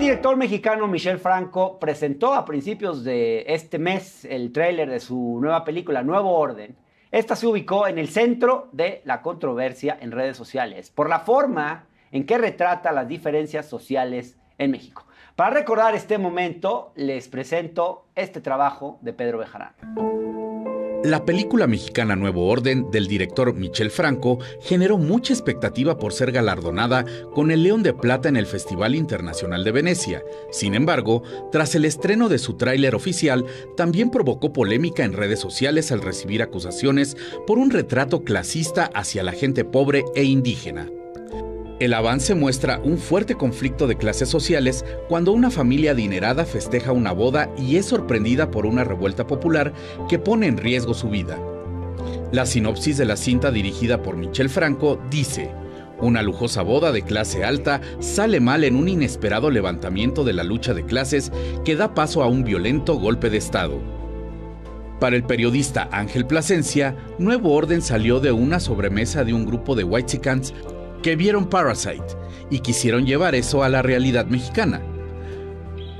El director mexicano Michel Franco presentó a principios de este mes el tráiler de su nueva película Nuevo Orden. Esta se ubicó en el centro de la controversia en redes sociales por la forma en que retrata las diferencias sociales en México. Para recordar este momento, les presento este trabajo de Pedro Bejarán. La película mexicana Nuevo Orden del director Michel Franco generó mucha expectativa por ser galardonada con el León de Plata en el Festival Internacional de Venecia. Sin embargo, tras el estreno de su tráiler oficial, también provocó polémica en redes sociales al recibir acusaciones por un retrato clasista hacia la gente pobre e indígena. El avance muestra un fuerte conflicto de clases sociales cuando una familia adinerada festeja una boda y es sorprendida por una revuelta popular que pone en riesgo su vida. La sinopsis de la cinta dirigida por Michel Franco dice, una lujosa boda de clase alta sale mal en un inesperado levantamiento de la lucha de clases que da paso a un violento golpe de Estado. Para el periodista Ángel Plasencia, Nuevo Orden salió de una sobremesa de un grupo de Whitesicans que vieron Parasite y quisieron llevar eso a la realidad mexicana.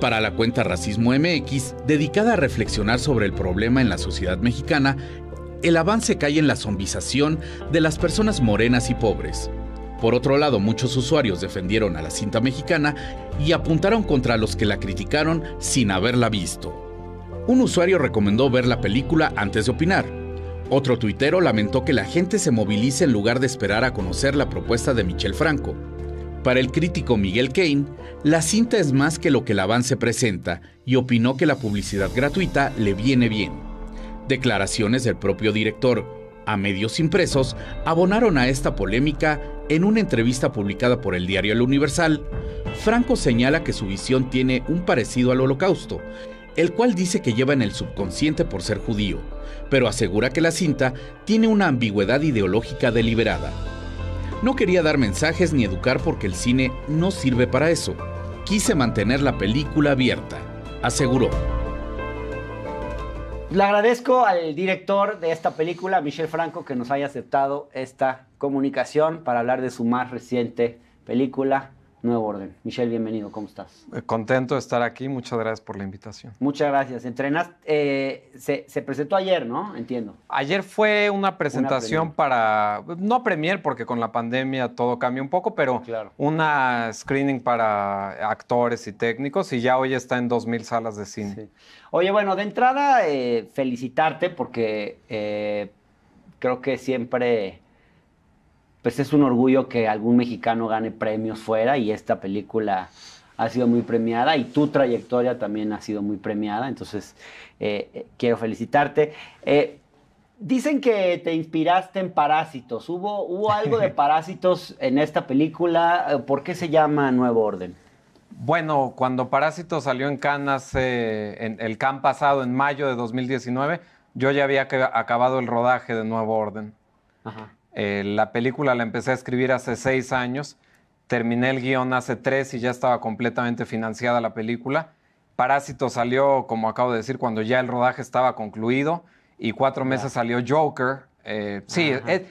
Para la cuenta Racismo MX, dedicada a reflexionar sobre el problema en la sociedad mexicana, el avance cae en la zombización de las personas morenas y pobres. Por otro lado, muchos usuarios defendieron a la cinta mexicana y apuntaron contra los que la criticaron sin haberla visto. Un usuario recomendó ver la película antes de opinar, otro tuitero lamentó que la gente se movilice en lugar de esperar a conocer la propuesta de Michel Franco. Para el crítico Miguel Kane, la cinta es más que lo que el avance presenta y opinó que la publicidad gratuita le viene bien. Declaraciones del propio director, a medios impresos, abonaron a esta polémica en una entrevista publicada por el diario El Universal. Franco señala que su visión tiene un parecido al holocausto el cual dice que lleva en el subconsciente por ser judío, pero asegura que la cinta tiene una ambigüedad ideológica deliberada. No quería dar mensajes ni educar porque el cine no sirve para eso. Quise mantener la película abierta, aseguró. Le agradezco al director de esta película, Michel Franco, que nos haya aceptado esta comunicación para hablar de su más reciente película, Nuevo Orden. Michelle, bienvenido, ¿cómo estás? Eh, contento de estar aquí, muchas gracias por la invitación. Muchas gracias. Entrenaste, eh, se, presentó ayer, ¿no? Entiendo. Ayer fue una presentación para, no premier, porque con la pandemia todo cambia un poco, pero una screening para actores y técnicos y ya hoy está en 2.000 salas de cine. Oye, bueno, de entrada, eh, felicitarte porque creo que siempre pues es un orgullo que algún mexicano gane premios fuera y esta película ha sido muy premiada y tu trayectoria también ha sido muy premiada, entonces eh, eh, quiero felicitarte. Eh, dicen que te inspiraste en Parásitos, ¿Hubo, algo de Parásitos en esta película? ¿Por qué se llama Nuevo Orden? Bueno, cuando Parásitos salió en Cannes el can pasado, en mayo de 2019, yo ya había acabado el rodaje de Nuevo Orden. Ajá. Eh, la película la empecé a escribir hace seis años, terminé el guión hace tres y ya estaba completamente financiada la película. Parásito salió, como acabo de decir, cuando ya el rodaje estaba concluido y cuatro meses salió Joker. Eh, sí, eh,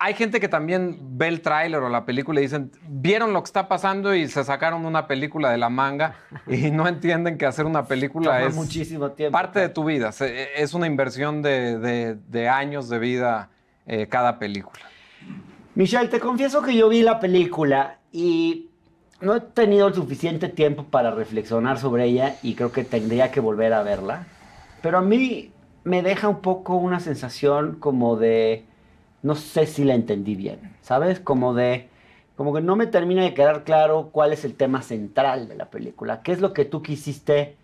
hay gente que también ve el tráiler o la película y dicen, vieron lo que está pasando y se sacaron una película de la manga y no entienden que hacer una película es parte de tu vida, e, es una inversión de años de vida eh, cada película. Michelle, te confieso que yo vi la película y no he tenido el suficiente tiempo para reflexionar sobre ella y creo que tendría que volver a verla. Pero a mí me deja un poco una sensación como de, no sé si la entendí bien, ¿sabes? Como de, como que no me termina de quedar claro cuál es el tema central de la película, qué es lo que tú quisiste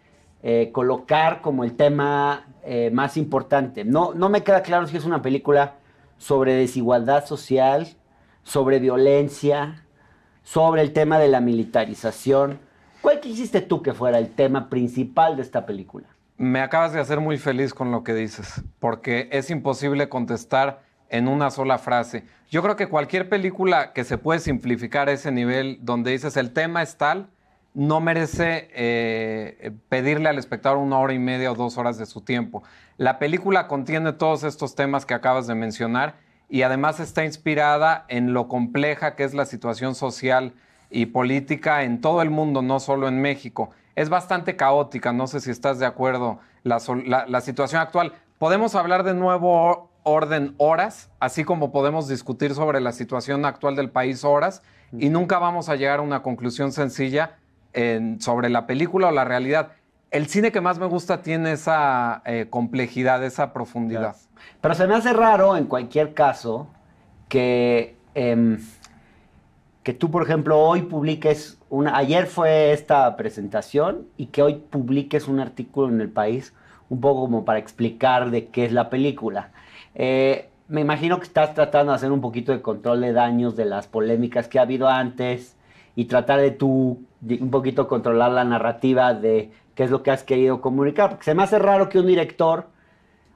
eh, colocar como el tema eh, más importante. No, no me queda claro si es una película sobre desigualdad social, sobre violencia, sobre el tema de la militarización. ¿Cuál quisiste tú que fuera el tema principal de esta película? Me acabas de hacer muy feliz con lo que dices, porque es imposible contestar en una sola frase. Yo creo que cualquier película que se puede simplificar a ese nivel, donde dices el tema es tal, no merece eh, pedirle al espectador una hora y media o dos horas de su tiempo. La película contiene todos estos temas que acabas de mencionar y además está inspirada en lo compleja que es la situación social y política en todo el mundo, no solo en México. Es bastante caótica, no sé si estás de acuerdo, la situación actual. Podemos hablar de nuevo orden horas, así como podemos discutir sobre la situación actual del país horas, mm. y nunca vamos a llegar a una conclusión sencilla sobre la película o la realidad. El cine que más me gusta tiene esa eh, complejidad, esa profundidad. Pero se me hace raro, en cualquier caso, que, em, que tú, por ejemplo, hoy publiques una. Ayer fue esta presentación y que hoy publiques un artículo en el país, un poco como para explicar de qué es la película. Eh, me imagino que estás tratando de hacer un poquito de control de daños de las polémicas que ha habido antes y tratar de tu un poquito controlar la narrativa de qué es lo que has querido comunicar. Porque se me hace raro que un director,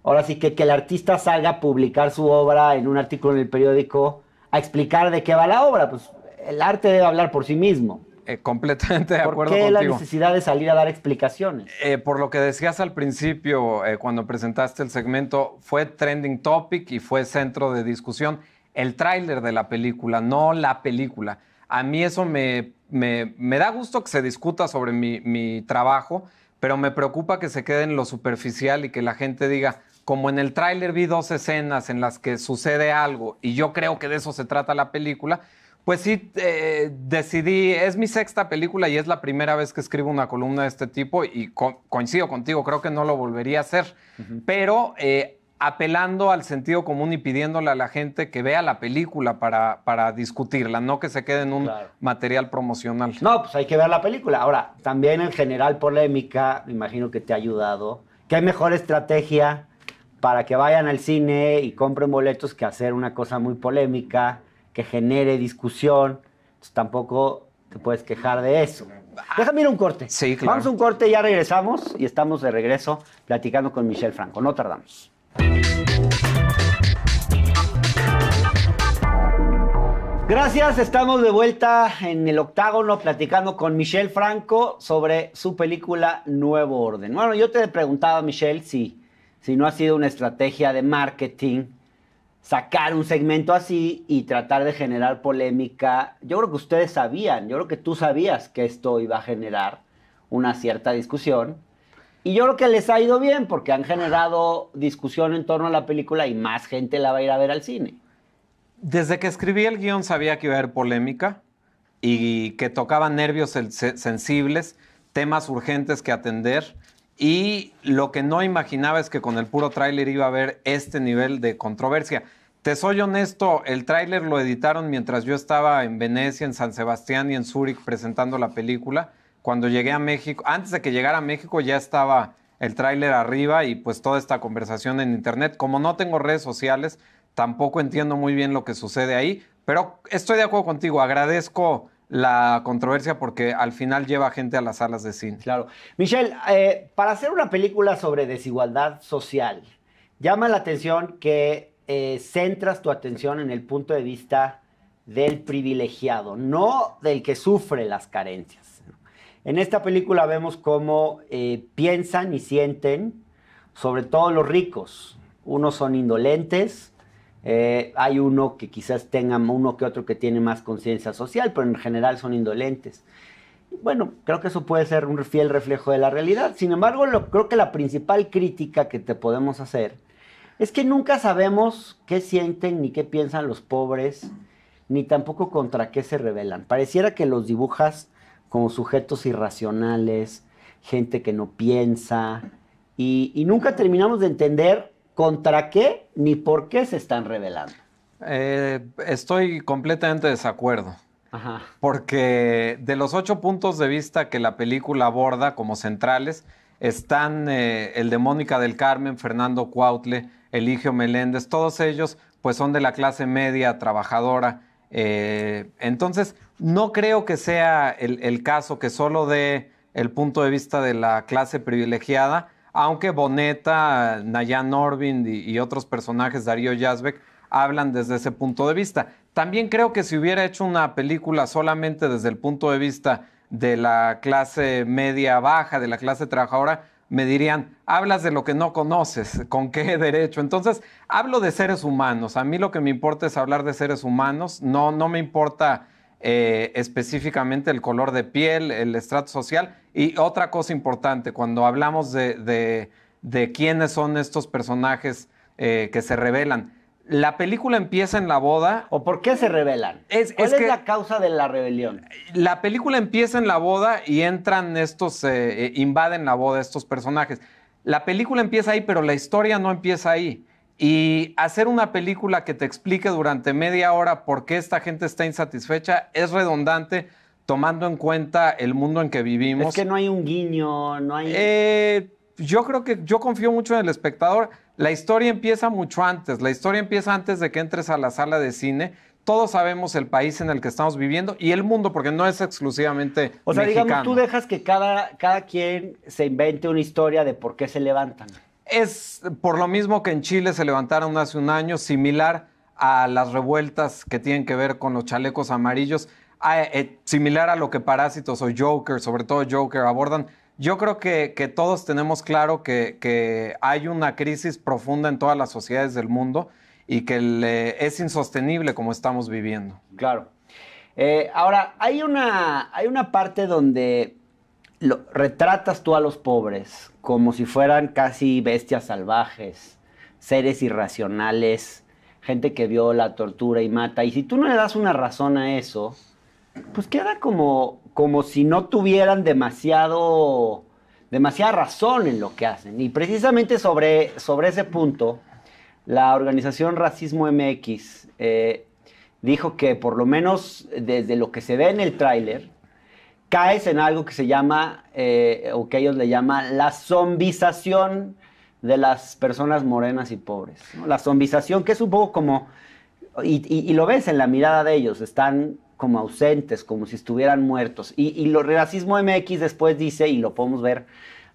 ahora sí que, que el artista salga a publicar su obra en un artículo en el periódico a explicar de qué va la obra. Pues el arte debe hablar por sí mismo. Eh, completamente de acuerdo contigo. ¿Por qué la necesidad de salir a dar explicaciones? Eh, por lo que decías al principio, eh, cuando presentaste el segmento, fue trending topic y fue centro de discusión el tráiler de la película, no la película. A mí eso me me, da gusto que se discuta sobre mi, trabajo, pero me preocupa que se quede en lo superficial y que la gente diga, como en el tráiler vi dos escenas en las que sucede algo y yo creo que de eso se trata la película, pues sí eh, decidí, es mi sexta película y es la primera vez que escribo una columna de este tipo y coincido contigo, creo que no lo volvería a hacer, pero eh, apelando al sentido común y pidiéndole a la gente que vea la película para, para discutirla, no que se quede en un material promocional. No, pues hay que ver la película. Ahora, también en general polémica, me imagino que te ha ayudado. ¿Qué mejor estrategia para que vayan al cine y compren boletos que hacer una cosa muy polémica, que genere discusión? Entonces, tampoco te puedes quejar de eso. Déjame ir a un corte. Vamos a un corte, ya regresamos y estamos de regreso platicando con Michelle Franco. No tardamos. Gracias, estamos de vuelta en el octágono platicando con Michelle Franco sobre su película Nuevo Orden. Bueno, yo te preguntaba, Michelle, si, si no ha sido una estrategia de marketing sacar un segmento así y tratar de generar polémica. Yo creo que ustedes sabían, yo creo que tú sabías que esto iba a generar una cierta discusión y yo creo que les ha ido bien porque han generado discusión en torno a la película y más gente la va a ir a ver al cine. Desde que escribí el guión sabía que iba a haber polémica y que tocaba nervios sensibles, temas urgentes que atender. Y lo que no imaginaba es que con el puro tráiler iba a haber este nivel de controversia. Te soy honesto, el tráiler lo editaron mientras yo estaba en Venecia, en San Sebastián y en Zúrich presentando la película cuando llegué a México, antes de que llegara a México ya estaba el tráiler arriba y pues toda esta conversación en internet. Como no tengo redes sociales, tampoco entiendo muy bien lo que sucede ahí, pero estoy de acuerdo contigo, agradezco la controversia porque al final lleva gente a las salas de cine. Claro. Michelle, eh, para hacer una película sobre desigualdad social, llama la atención que eh, centras tu atención en el punto de vista del privilegiado, no del que sufre las carencias. En esta película vemos cómo eh, piensan y sienten, sobre todo los ricos. Unos son indolentes, eh, hay uno que quizás tenga uno que otro que tiene más conciencia social, pero en general son indolentes. Bueno, creo que eso puede ser un fiel reflejo de la realidad. Sin embargo, lo, creo que la principal crítica que te podemos hacer es que nunca sabemos qué sienten ni qué piensan los pobres, ni tampoco contra qué se rebelan. Pareciera que los dibujas como sujetos irracionales, gente que no piensa, y, nunca terminamos de entender contra qué ni por qué se están revelando. Eh, estoy completamente desacuerdo. Porque de los ocho puntos de vista que la película aborda como centrales, están eh, el de Mónica del Carmen, Fernando Cuautle, Eligio Meléndez, todos ellos pues son de la clase media trabajadora eh, entonces, no creo que sea el, caso que solo dé el punto de vista de la clase privilegiada, aunque Boneta, Nayan Orbin y, otros personajes, Darío Yazbek, hablan desde ese punto de vista. También creo que si hubiera hecho una película solamente desde el punto de vista de la clase media baja, de la clase trabajadora, me dirían, hablas de lo que no conoces, ¿con qué derecho? Entonces, hablo de seres humanos. A mí lo que me importa es hablar de seres humanos. No, no me importa eh, específicamente el color de piel, el estrato social. Y otra cosa importante, cuando hablamos de, quiénes son estos personajes eh, que se revelan, la película empieza en la boda. ¿O por qué se rebelan? ¿Cuál es, la causa de la rebelión? La película empieza en la boda y entran estos, eh, eh, invaden la boda estos personajes. La película empieza ahí, pero la historia no empieza ahí. Y hacer una película que te explique durante media hora por qué esta gente está insatisfecha es redundante tomando en cuenta el mundo en que vivimos. Es que no hay un guiño, no hay... Eh, yo creo que yo confío mucho en el espectador. La historia empieza mucho antes, la historia empieza antes de que entres a la sala de cine. Todos sabemos el país en el que estamos viviendo y el mundo, porque no es exclusivamente. O sea, digamos, tú dejas que cada, cada quien se invente una historia de por qué se levantan. Es por lo mismo que en Chile se levantaron hace un año, similar a las revueltas que tienen que ver con los chalecos amarillos, ah, eh, similar a lo que Parásitos o Joker, sobre todo Joker, abordan yo creo que, todos tenemos claro que, hay una crisis profunda en todas las sociedades del mundo y que es insostenible como estamos viviendo. Claro. Eh, ahora, hay una, hay una parte donde retratas tú a los pobres como si fueran casi bestias salvajes, seres irracionales, gente que viola, tortura y mata. Y si tú no le das una razón a eso, pues queda como como si no tuvieran demasiado, demasiada razón en lo que hacen. Y precisamente sobre, sobre ese punto, la organización Racismo MX eh, dijo que por lo menos desde lo que se ve en el tráiler, caes en algo que se llama, eh, o que ellos le llaman, la zombización de las personas morenas y pobres. La zombización, que es un poco como, y lo ves en la mirada de ellos, están como ausentes, como si estuvieran muertos. Y, lo Racismo MX después dice, y lo podemos ver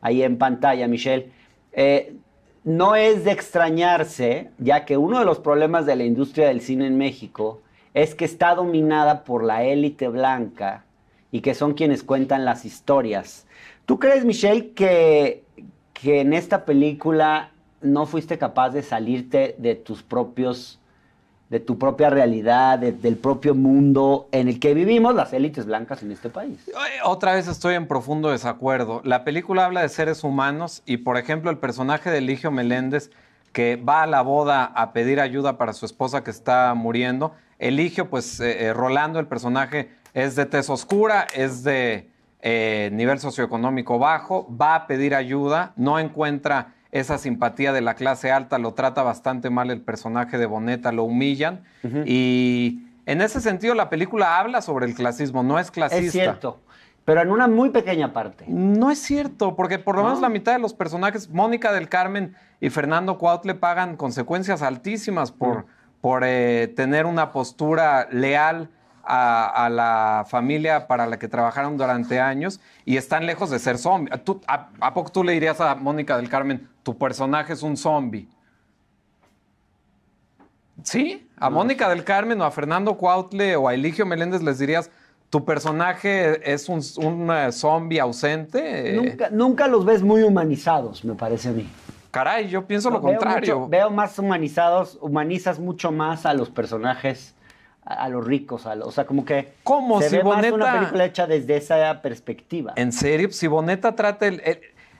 ahí en pantalla, Michelle, eh, no es de extrañarse, ya que uno de los problemas de la industria del cine en México es que está dominada por la élite blanca y que son quienes cuentan las historias. ¿Tú crees, Michelle, que, que en esta película no fuiste capaz de salirte de tus propios de tu propia realidad, del propio mundo en el que vivimos las élites blancas en este país. Otra vez estoy en profundo desacuerdo. La película habla de seres humanos y, por ejemplo, el personaje de Eligio Meléndez, que va a la boda a pedir ayuda para su esposa que está muriendo. Eligio, pues, eh, eh, Rolando, el personaje, es de tez oscura, es de eh, nivel socioeconómico bajo, va a pedir ayuda, no encuentra esa simpatía de la clase alta, lo trata bastante mal el personaje de Boneta, lo humillan y en ese sentido la película habla sobre el clasismo, no es clasista. Es cierto. Pero en una muy pequeña parte. No es cierto, porque por lo menos la mitad de los personajes, Mónica del Carmen y Fernando Cuautle, pagan consecuencias altísimas por, por eh, tener una postura leal a, la familia para la que trabajaron durante años y están lejos de ser zombies. A, poco tú le dirías a Mónica del Carmen, tu personaje es un zombie? Sí, a Mónica del Carmen o a Fernando Cuautle o a Eligio Meléndez les dirías, ¿Tu personaje es un, eh, zombie ausente? Nunca, los ves muy humanizados, me parece a mí. Caray, yo pienso lo contrario. veo más humanizados, humanizas mucho más a los personajes a, los ricos, o sea, como que ¿Cómo? se ve más una película hecha desde esa perspectiva. En serio, si Boneta trata el,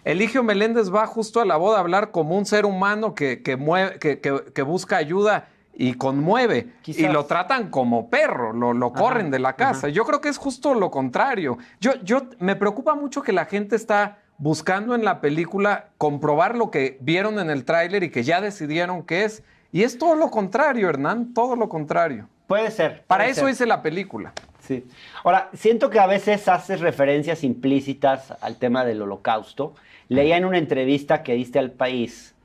Eligio Meléndez va justo a la boda a hablar como un ser humano que, mueve, que, busca ayuda y conmueve. Y lo tratan como perro, lo, lo corren de la casa. Yo creo que es justo lo contrario. Yo, yo, me preocupa mucho que la gente está buscando en la película comprobar lo que vieron en el tráiler y que ya decidieron que es. Y es todo lo contrario, Hernán, todo lo contrario. Puede ser. Para eso hice la película. Sí. Ahora, siento que a veces haces referencias implícitas al tema del holocausto. Leía en una entrevista que diste al país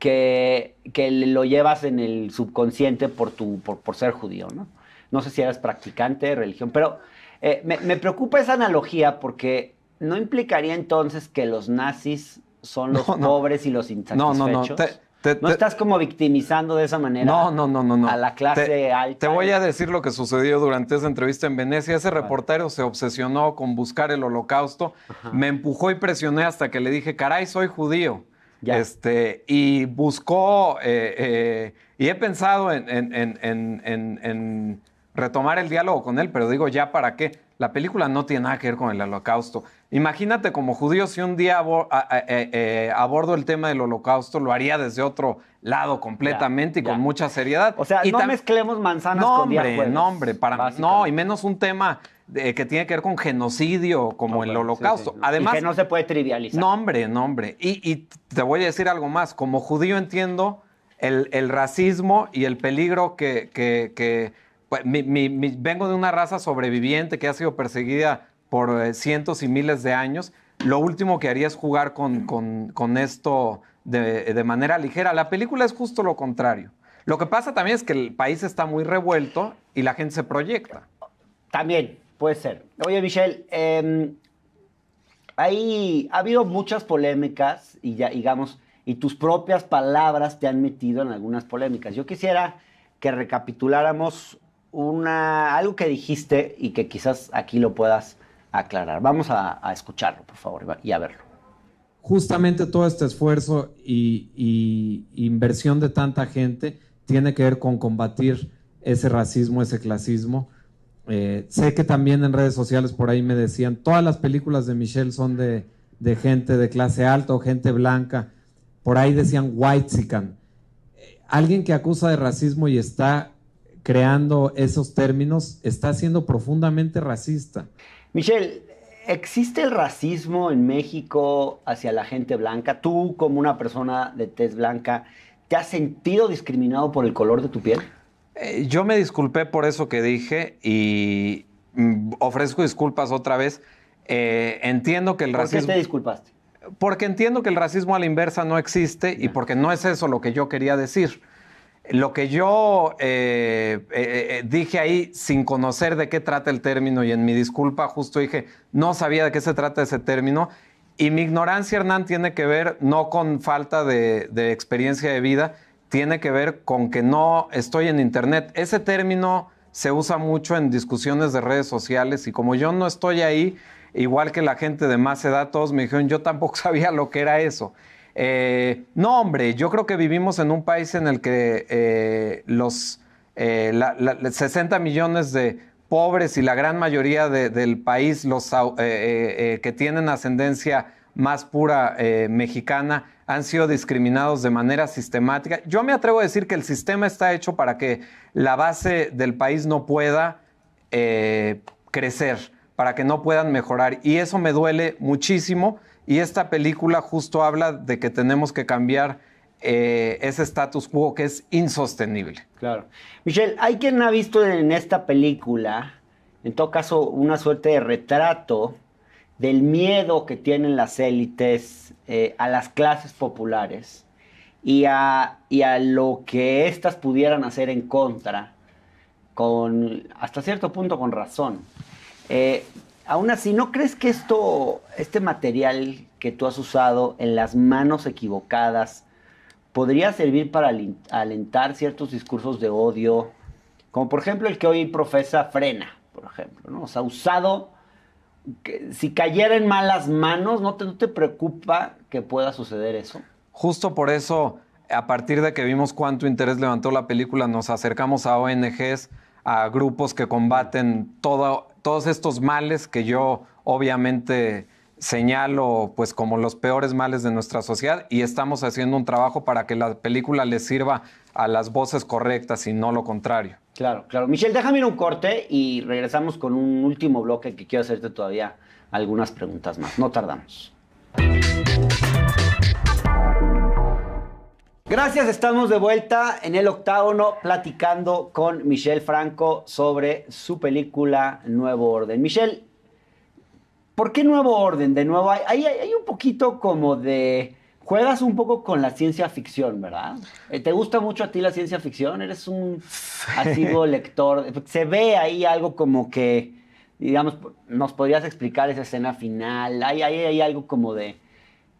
que, que lo llevas en el subconsciente por, tu, por, ser judío, ¿no? No sé si eras practicante de religión, pero eh, me, preocupa esa analogía porque no implicaría entonces que los nazis son los pobres y los insatisfechos. No, no, no no estás como victimizando de esa manera no, no, no, no, no. a la clase te, alta. Te voy a decir lo que sucedió durante esa entrevista en Venecia. Ese reportero se obsesionó con buscar el holocausto. Me empujó y presioné hasta que le dije, caray, soy judío. Este, y buscó, eh, eh, y he pensado en, en retomar el diálogo con él, pero digo, ¿ya para qué? La película no tiene nada que ver con el holocausto. Imagínate como judío si un día eh, eh, abordo el tema del holocausto, lo haría desde otro lado completamente y con mucha seriedad. O sea, y no mezclemos manzanas con hombre, No, hombre, no, y menos un tema que tiene que ver con genocidio como el holocausto. Además, que no se puede trivializar. No, hombre, hombre. Y, te voy a decir algo más. Como judío entiendo el, racismo y el peligro que pues, vengo de una raza sobreviviente que ha sido perseguida por eh, cientos y miles de años. Lo último que haría es jugar con, esto de, manera ligera. La película es justo lo contrario. Lo que pasa también es que el país está muy revuelto y la gente se proyecta. También, puede ser. Oye, Michelle, em, ahí ha habido muchas polémicas y ya, digamos, y tus propias palabras te han metido en algunas polémicas. Yo quisiera que recapituláramos una, algo que dijiste y que quizás aquí lo puedas aclarar. Vamos a, escucharlo, por favor, y a verlo. Justamente todo este esfuerzo y, inversión de tanta gente tiene que ver con combatir ese racismo, ese clasismo. Eh, sé que también en redes sociales por ahí me decían, todas las películas de Michelle son de, gente de clase alta o gente blanca. Por ahí decían white eh, alguien que acusa de racismo y está creando esos términos está siendo profundamente racista. Michelle, ¿existe el racismo en México hacia la gente blanca? Tú, como una persona de tez blanca, ¿te has sentido discriminado por el color de tu piel? Eh, yo me disculpé por eso que dije y mm, ofrezco disculpas otra vez. Eh, entiendo que el racismo... ¿Por qué te disculpaste? Porque entiendo que el racismo a la inversa no existe y ah. porque no es eso lo que yo quería decir. Lo que yo eh, eh, eh, dije ahí, sin conocer de qué trata el término, y en mi disculpa justo dije, no sabía de qué se trata ese término, y mi ignorancia, Hernán, tiene que ver no con falta de, de experiencia de vida, tiene que ver con que no estoy en Internet. Ese término se usa mucho en discusiones de redes sociales y como yo no estoy ahí, igual que la gente de más edad, todos me dijeron, yo tampoco sabía lo que era eso. Eh, no, hombre, yo creo que vivimos en un país en el que eh, los 60 eh, millones de pobres y la gran mayoría del país, los que tienen ascendencia más pura mexicana, han sido discriminados de manera sistemática. Yo me atrevo a decir que el sistema está hecho para que la base del país no pueda crecer, para que no puedan mejorar. Y eso me duele muchísimo. Y esta película justo habla de que tenemos que cambiar eh, ese status quo que es insostenible. Claro. Michelle, hay quien ha visto en esta película, en todo caso, una suerte de retrato del miedo que tienen las élites eh, a las clases populares y a, lo que éstas pudieran hacer en contra, con, hasta cierto punto con razón. Eh, Aún así, ¿no crees que esto, este material que tú has usado en las manos equivocadas, podría servir para alentar ciertos discursos de odio? Como por ejemplo el que hoy profesa frena, por ejemplo, ¿no? O sea, usado, si cayera en malas manos, ¿no te, ¿no te preocupa que pueda suceder eso? Justo por eso, a partir de que vimos cuánto interés levantó la película, nos acercamos a ONGs, a grupos que combaten todo, todos estos males que yo obviamente señalo pues como los peores males de nuestra sociedad y estamos haciendo un trabajo para que la película les sirva a las voces correctas y no lo contrario. Claro, claro. Michelle, déjame ir un corte y regresamos con un último bloque que quiero hacerte todavía algunas preguntas más. No tardamos. Gracias, estamos de vuelta en el octágono platicando con Michelle Franco sobre su película Nuevo Orden. Michelle, ¿por qué Nuevo Orden? De nuevo, hay, un poquito como de... Juegas un poco con la ciencia ficción, ¿verdad? Eh, ¿Te gusta mucho a ti la ciencia ficción? Eres un asiduo lector. Se ve ahí algo como que, digamos, nos podrías explicar esa escena final. Hay, hay, hay algo como de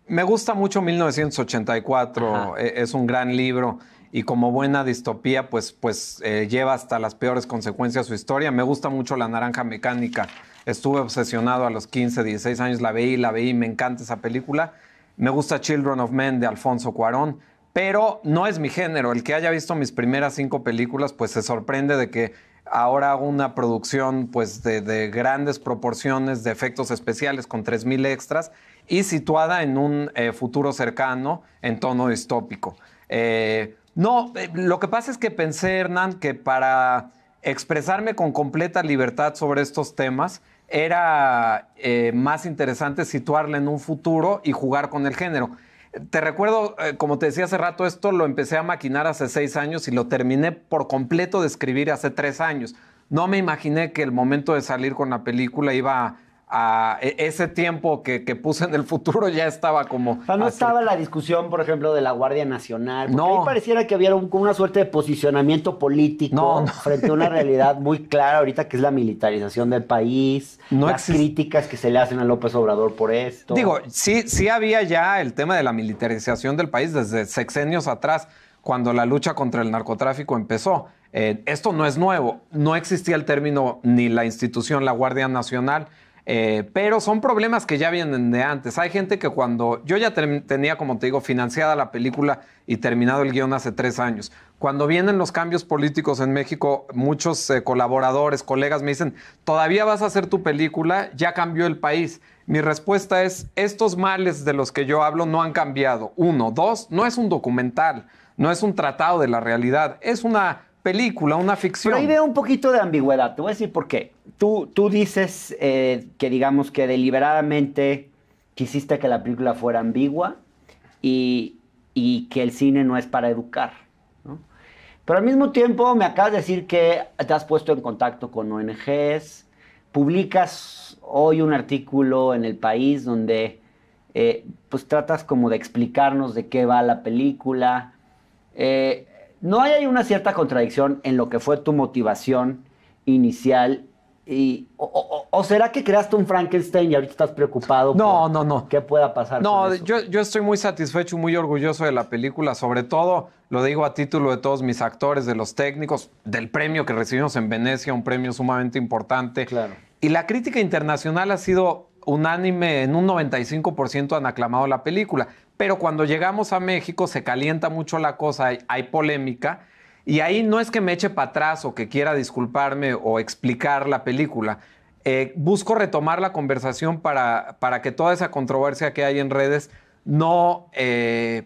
me gusta mucho 1984, eh, es un gran libro y como buena distopía, pues, pues eh, lleva hasta las peores consecuencias su historia. Me gusta mucho La Naranja Mecánica, estuve obsesionado a los 15, 16 años, la veí, la veí, me encanta esa película. Me gusta Children of Men de Alfonso Cuarón, pero no es mi género. El que haya visto mis primeras cinco películas, pues se sorprende de que ahora hago una producción pues de, de grandes proporciones, de efectos especiales con 3.000 extras y situada en un eh, futuro cercano en tono distópico. Eh, no, eh, lo que pasa es que pensé, Hernán, que para expresarme con completa libertad sobre estos temas, era más interesante situarla en un futuro y jugar con el género. Te recuerdo, como te decía hace rato, esto lo empecé a maquinar hace seis años y lo terminé por completo de escribir hace tres años. No me imaginé que el momento de salir con la película iba a a e, ese tiempo que, puse en el futuro ya estaba como. no estaba la discusión, por ejemplo, de la Guardia Nacional. Porque no. Ahí pareciera que había una suerte de posicionamiento político frente a una realidad muy clara ahorita que es la militarización del país, no las críticas que se le hacen a López Obrador por esto. Digo, sí, sí había ya el tema de la militarización del país desde sexenios atrás, cuando la lucha contra el narcotráfico empezó. Eh, esto no es nuevo. No existía el término ni la institución, la Guardia Nacional. Eh, pero son problemas que ya vienen de antes. Hay gente que cuando yo ya tenía, como te digo, financiada la película y terminado el guión hace tres años, cuando vienen los cambios políticos en México, muchos eh, colaboradores, colegas me dicen, todavía vas a hacer tu película, ya cambió el país. Mi respuesta es, estos males de los que yo hablo no han cambiado. Uno, dos, no es un documental, no es un tratado de la realidad, es una película, una ficción. Pero ahí un poquito de ambigüedad, te voy a decir por qué tú, dices eh, que digamos que deliberadamente quisiste que la película fuera ambigua y, y que el cine no es para educar. ¿no? Pero al mismo tiempo me acabas de decir que te has puesto en contacto con ONGs, publicas hoy un artículo en El País donde eh, pues tratas como de explicarnos de qué va la película. Eh, ¿No hay, una cierta contradicción en lo que fue tu motivación inicial y, o, será que creaste un Frankenstein y ahorita estás preocupado? No, por no, no. ¿Qué pueda pasar? No, Yo, yo estoy muy satisfecho, muy orgulloso de la película, sobre todo, lo digo a título de todos mis actores, de los técnicos, del premio que recibimos en Venecia, un premio sumamente importante. Claro. Y la crítica internacional ha sido unánime, en un 95% han aclamado la película, pero cuando llegamos a México se calienta mucho la cosa, hay polémica y ahí no es que me eche para atrás o que quiera disculparme o explicar la película. Eh, busco retomar la conversación para, que toda esa controversia que hay en redes no... Eh,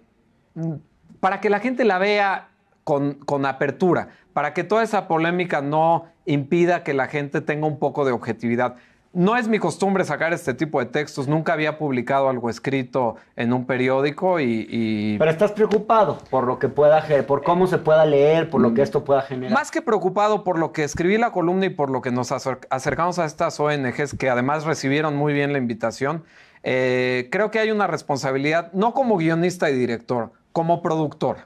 para que la gente la vea con, con, apertura, para que toda esa polémica no impida que la gente tenga un poco de objetividad. No es mi costumbre sacar este tipo de textos. Nunca había publicado algo escrito en un periódico y. Pero estás preocupado por lo que pueda, por cómo se pueda leer, por lo que esto pueda generar. Más que preocupado por lo que escribí la columna y por lo que nos acercamos a estas ONGs que además recibieron muy bien la invitación. Eh, creo que hay una responsabilidad, no como guionista y director, como productor.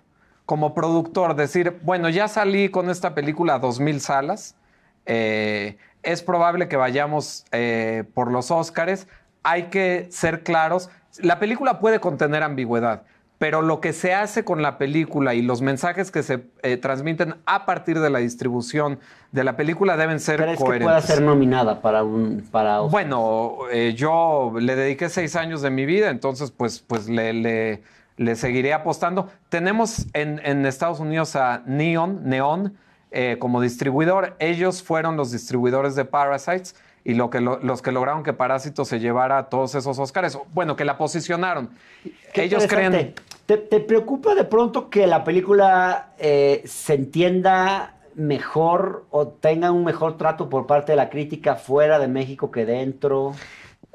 Como productor, decir, bueno, ya salí con esta película a 2.000 salas. Eh, es probable que vayamos eh, por los Óscares. Hay que ser claros. La película puede contener ambigüedad, pero lo que se hace con la película y los mensajes que se eh, transmiten a partir de la distribución de la película deben ser ¿Crees coherentes. Que pueda ser nominada para un para Bueno, eh, yo le dediqué seis años de mi vida, entonces pues, pues le, le, seguiré apostando. Tenemos en, Estados Unidos a Neon, Neon eh, como distribuidor. Ellos fueron los distribuidores de Parasites y lo que los que lograron que Parásito se llevara a todos esos Oscars. Bueno, que la posicionaron. Ellos creen. ¿Te, preocupa de pronto que la película eh, se entienda mejor o tenga un mejor trato por parte de la crítica fuera de México que dentro?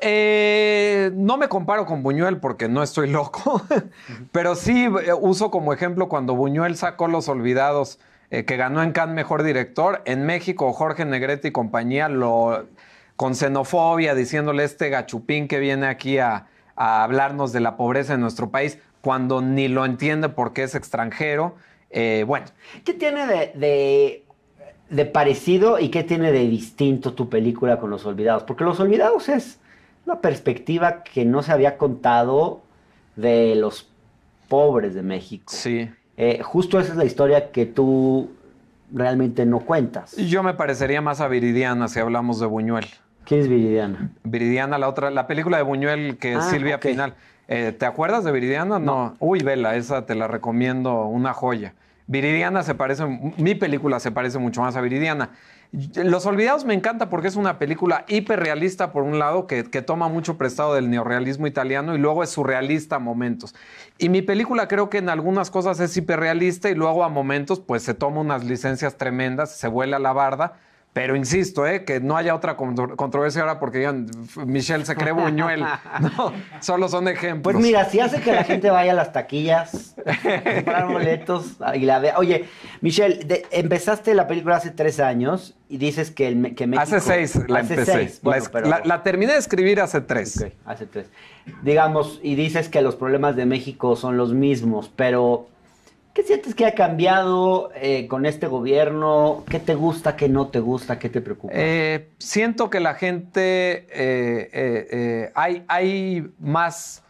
Eh, no me comparo con Buñuel porque no estoy loco, pero sí uso como ejemplo cuando Buñuel sacó Los Olvidados eh, que ganó en Cannes Mejor Director. En México, Jorge Negrete y compañía lo con xenofobia, diciéndole este gachupín que viene aquí a, hablarnos de la pobreza en nuestro país, cuando ni lo entiende porque es extranjero. Eh, bueno. ¿Qué tiene de, de, parecido y qué tiene de distinto tu película con Los Olvidados? Porque Los Olvidados es una perspectiva que no se había contado de los pobres de México. Sí. Eh, justo esa es la historia que tú realmente no cuentas. Yo me parecería más a Viridiana si hablamos de Buñuel. ¿Quién es Viridiana? Viridiana, la otra, la película de Buñuel que es ah, Silvia Pinal. Eh, ¿Te acuerdas de Viridiana? no. Uy, vela, esa te la recomiendo, una joya. Viridiana se parece, mi película se parece mucho más a Viridiana. Los Olvidados me encanta porque es una película hiperrealista, por un lado, que, toma mucho prestado del neorrealismo italiano y luego es surrealista a momentos. Y mi película creo que en algunas cosas es hiperrealista y luego a momentos pues se toma unas licencias tremendas, se vuela la barda pero insisto, ¿eh? que no haya otra controversia ahora porque digan, Michelle se cree buñuel. solo son ejemplos. Pues mira, si hace que la gente vaya a las taquillas, comprar boletos y la vea. Oye, Michelle, empezaste la película hace tres años y dices que, el, que México... Hace seis la hace Seis. la, terminé de escribir hace tres. hace tres. Digamos, y dices que los problemas de México son los mismos, pero ¿Qué sientes que ha cambiado eh, con este gobierno? ¿Qué te gusta, qué no te gusta, qué te preocupa? Eh, siento que la gente, eh, hay, más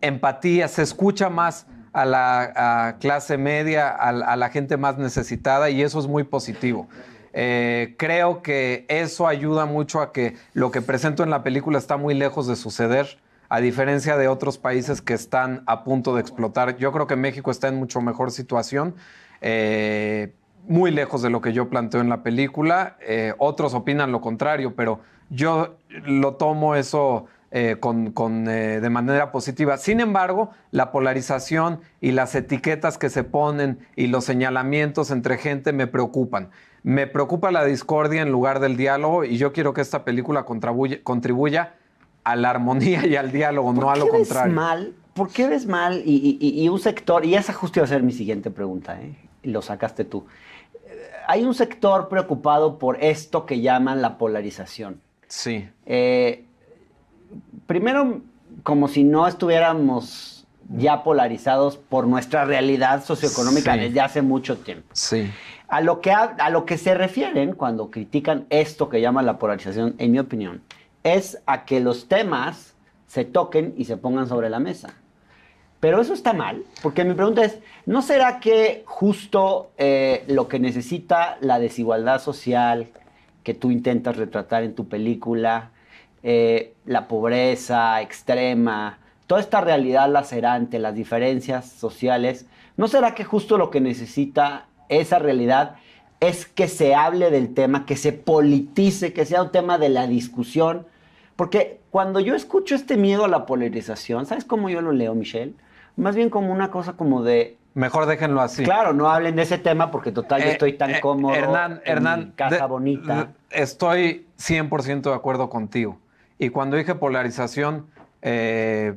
empatía, se escucha más a la clase media, a, a, la gente más necesitada y eso es muy positivo. creo que eso ayuda mucho a que lo que presento en la película está muy lejos de suceder a diferencia de otros países que están a punto de explotar. Yo creo que México está en mucho mejor situación. Eh, muy lejos de lo que yo planteo en la película. Eh, otros opinan lo contrario, pero yo lo tomo eso eh, de manera positiva. Sin embargo, la polarización y las etiquetas que se ponen y los señalamientos entre gente me preocupan. Me preocupa la discordia en lugar del diálogo y yo quiero que esta película contribuya a la armonía y al diálogo, no a lo contrario. Ves mal? ¿Por qué ves mal? Y, un sector, y esa justo iba a ser mi siguiente pregunta, ¿eh? lo sacaste tú. Eh, hay un sector preocupado por esto que llaman la polarización. Sí. Eh, primero, como si no estuviéramos ya polarizados por nuestra realidad socioeconómica desde hace mucho tiempo. Sí. A lo, que, a lo que se refieren cuando critican esto que llaman la polarización, en mi opinión, es a que los temas se toquen y se pongan sobre la mesa. Pero eso está mal, porque mi pregunta es, ¿no será que justo eh, lo que necesita la desigualdad social que tú intentas retratar en tu película, eh, la pobreza extrema, toda esta realidad lacerante, las diferencias sociales, ¿no será que justo lo que necesita esa realidad es que se hable del tema, que se politice, que sea un tema de la discusión? Porque cuando yo escucho este miedo a la polarización, ¿sabes cómo yo lo leo, Michelle? Más bien como una cosa como de... Mejor déjenlo así. Claro, no hablen de ese tema porque total yo eh, estoy tan eh, cómodo Hernán, en Hernán, mi casa bonita. Estoy 100% de acuerdo contigo. Y cuando dije polarización, eh,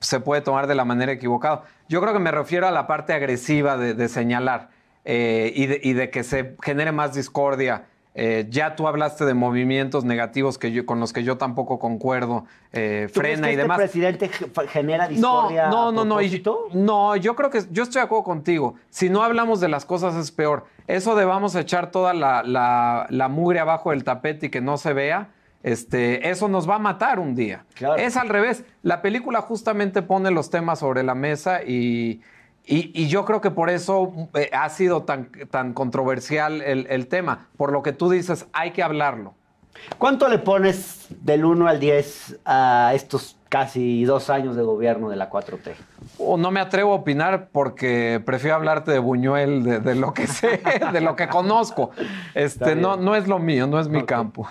se puede tomar de la manera equivocada. Yo creo que me refiero a la parte agresiva de, señalar y, de, que se genere más discordia eh, ya tú hablaste de movimientos negativos que con los que yo tampoco concuerdo, eh, frena y demás. Este demás. presidente genera discordia? No, no, no, no. yo creo que yo estoy de acuerdo contigo. Si no hablamos de las cosas es peor. Eso de vamos a echar toda la, mugre abajo del tapete y que no se vea. Este, eso nos va a matar un día. Es al revés. La película justamente pone los temas sobre la mesa y, y, yo creo que por eso eh, ha sido tan, tan controversial el, el, tema. Por lo que tú dices, hay que hablarlo. ¿Cuánto le pones del 1 al 10 a estos casi dos años de gobierno de la 4T? no me atrevo a opinar porque prefiero hablarte de Buñuel, de, lo que sé, de lo que conozco. Este, no, no es lo mío, no es mi campo.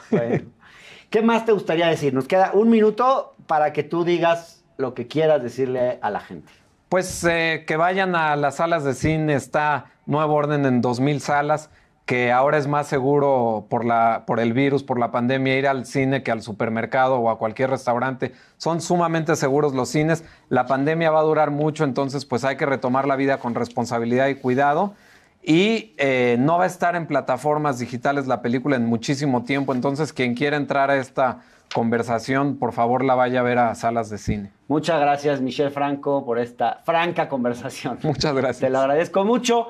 ¿Qué más te gustaría decir? Nos queda un minuto para que tú digas lo que quieras decirle a la gente pues eh, que vayan a las salas de cine, está nuevo orden en 2.000 salas, que ahora es más seguro por, la, por el virus, por la pandemia, ir al cine que al supermercado o a cualquier restaurante. Son sumamente seguros los cines. La pandemia va a durar mucho, entonces pues hay que retomar la vida con responsabilidad y cuidado. Y eh, no va a estar en plataformas digitales la película en muchísimo tiempo, entonces quien quiera entrar a esta conversación, por favor la vaya a ver a salas de cine. Muchas gracias, Michelle Franco, por esta franca conversación. Muchas gracias. Te lo agradezco mucho.